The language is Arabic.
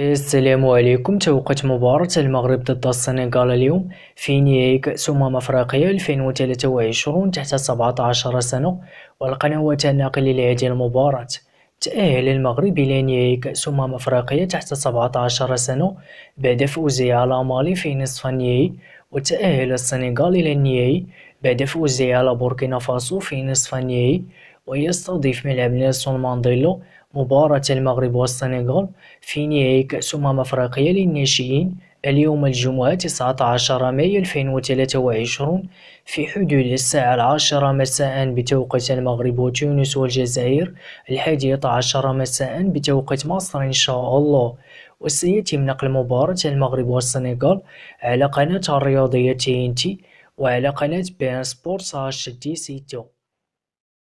السلام عليكم توقت مباراة المغرب ضد السنغال اليوم في نهائي كأس أمم أفريقيا 2023 تحت 17 سنة والقنوات الناقلة لهذه المباراة تأهل المغرب إلى نهائي كأس أمم أفريقيا تحت 17 سنة بعد فوزه على مالي في نصف النهائي وتأهل السنغال إلى النهائي بعد فوزه على بوركينا فاسو في نصف النهائي ويستضيف ملعب نيلسون مانديلو مباراة المغرب والسنغال في نهائي كأس أمم أفريقيا للناشئين اليوم الجمعة 19 مايو 2023 في حدود الساعة العاشرة مساء بتوقيت المغرب وتونس والجزائر الحادية عشر مساء بتوقيت مصر إن شاء الله وسيتم نقل مباراة المغرب والسنغال على قناة الرياضية تي وعلى قناة بين سبورتس هاش دي سي 2